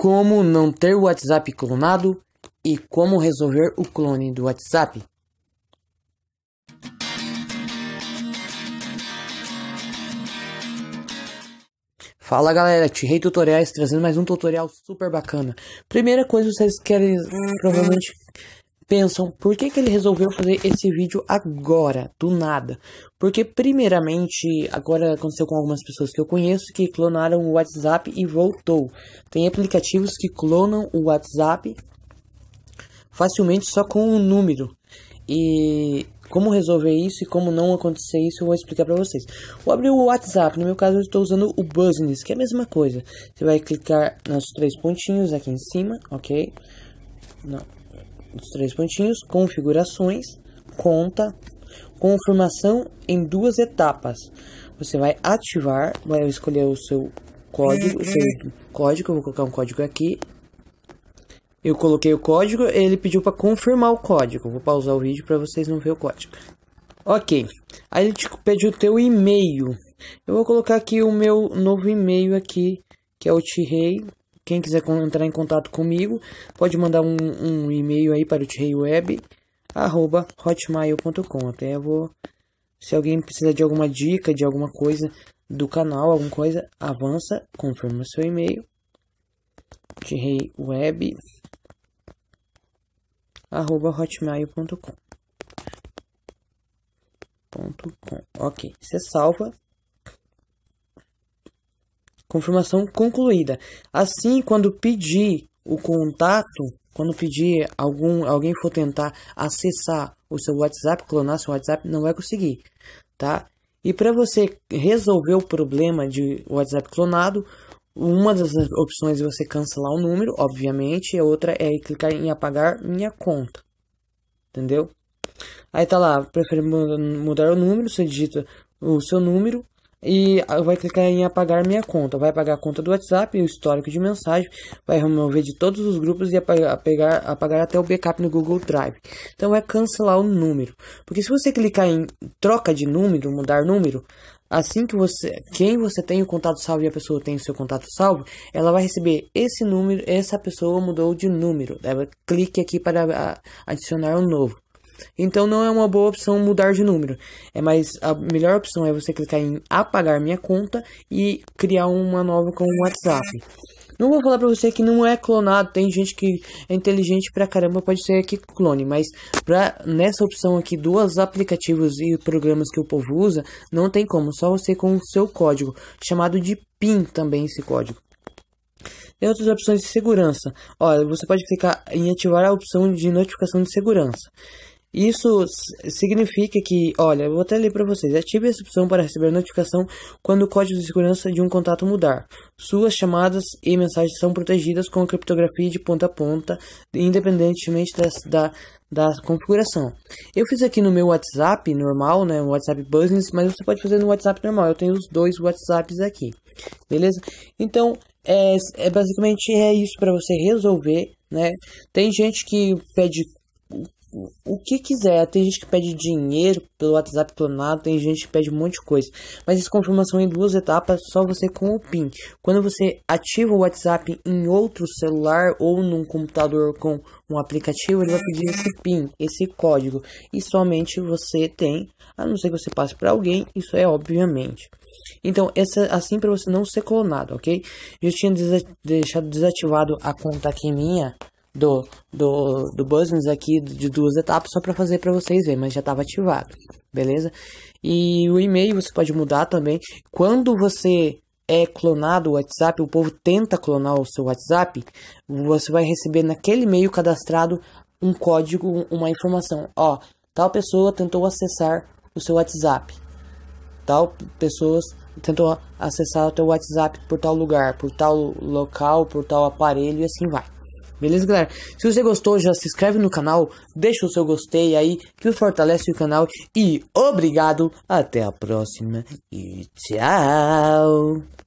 como não ter o WhatsApp clonado e como resolver o clone do WhatsApp. Fala galera, Rei Tutoriais trazendo mais um tutorial super bacana. Primeira coisa, vocês querem provavelmente pensam por que, que ele resolveu fazer esse vídeo agora, do nada. Porque, primeiramente, agora aconteceu com algumas pessoas que eu conheço que clonaram o WhatsApp e voltou. Tem aplicativos que clonam o WhatsApp facilmente só com um número. E como resolver isso e como não acontecer isso eu vou explicar para vocês. Vou abrir o WhatsApp, no meu caso eu estou usando o Business, que é a mesma coisa. Você vai clicar nos três pontinhos aqui em cima, ok? Não, dos três pontinhos, configurações, conta, confirmação em duas etapas. Você vai ativar, vai escolher o seu código, o seu código, eu vou colocar um código aqui. Eu coloquei o código, ele pediu para confirmar o código. Vou pausar o vídeo para vocês não ver o código. Ok, aí ele te pediu o teu e-mail. Eu vou colocar aqui o meu novo e-mail aqui, que é o T-Rei. Quem quiser entrar em contato comigo, pode mandar um, um e-mail aí para o tireiweb, arroba hotmail.com. Até eu vou... Se alguém precisar de alguma dica, de alguma coisa do canal, alguma coisa, avança, confirma seu e-mail. tireiweb, arroba hotmail.com. Ok, você salva Confirmação concluída. Assim, quando pedir o contato, quando pedir algum alguém for tentar acessar o seu WhatsApp, clonar seu WhatsApp, não vai conseguir, tá? E para você resolver o problema de WhatsApp clonado, uma das opções é você cancelar o número, obviamente, e a outra é clicar em apagar minha conta. Entendeu? Aí tá lá, prefere mudar o número, você digita o seu número, e ah, vai clicar em apagar minha conta. Vai apagar a conta do WhatsApp, o histórico de mensagem, vai remover de todos os grupos e apagar, apagar, até o backup no Google Drive. Então é cancelar o número, porque se você clicar em troca de número, mudar número, assim que você, quem você tem o contato salvo e a pessoa tem o seu contato salvo, ela vai receber esse número, essa pessoa mudou de número. Ela clique aqui para ah, adicionar um novo. Então não é uma boa opção mudar de número. É mais a melhor opção é você clicar em apagar minha conta e criar uma nova com o WhatsApp. Não vou falar para você que não é clonado, tem gente que é inteligente pra caramba, pode ser que clone, mas pra, nessa opção aqui duas aplicativos e programas que o povo usa, não tem como, só você com o seu código, chamado de PIN também esse código. Tem outras opções de segurança. Olha, você pode clicar em ativar a opção de notificação de segurança. Isso significa que, olha, vou até ler para vocês. Ative é tipo a opção para receber notificação quando o código de segurança de um contato mudar. Suas chamadas e mensagens são protegidas com criptografia de ponta a ponta, independentemente da, da, da configuração. Eu fiz aqui no meu WhatsApp normal, né, WhatsApp Business, mas você pode fazer no WhatsApp normal. Eu tenho os dois WhatsApps aqui, beleza? Então, é, é basicamente é isso para você resolver, né? Tem gente que pede o que quiser. Tem gente que pede dinheiro pelo WhatsApp clonado, tem gente que pede um monte de coisa. Mas essa confirmação em duas etapas, só você com o PIN. Quando você ativa o WhatsApp em outro celular ou num computador com um aplicativo, ele vai pedir esse PIN, esse código. E somente você tem, a não ser que você passe para alguém, isso é obviamente. Então, essa assim para você não ser clonado, ok? Eu tinha deixado desativado a conta aqui minha do, do, do business aqui de duas etapas só para fazer para vocês verem, mas já estava ativado, beleza? E o e-mail você pode mudar também. Quando você é clonado o WhatsApp, o povo tenta clonar o seu WhatsApp, você vai receber naquele e-mail cadastrado um código, uma informação. Ó, tal pessoa tentou acessar o seu WhatsApp. Tal pessoas tentou acessar o teu WhatsApp por tal lugar, por tal local, por tal aparelho e assim vai. Beleza, galera? Se você gostou, já se inscreve no canal, deixa o seu gostei aí, que fortalece o canal. E obrigado, até a próxima e tchau!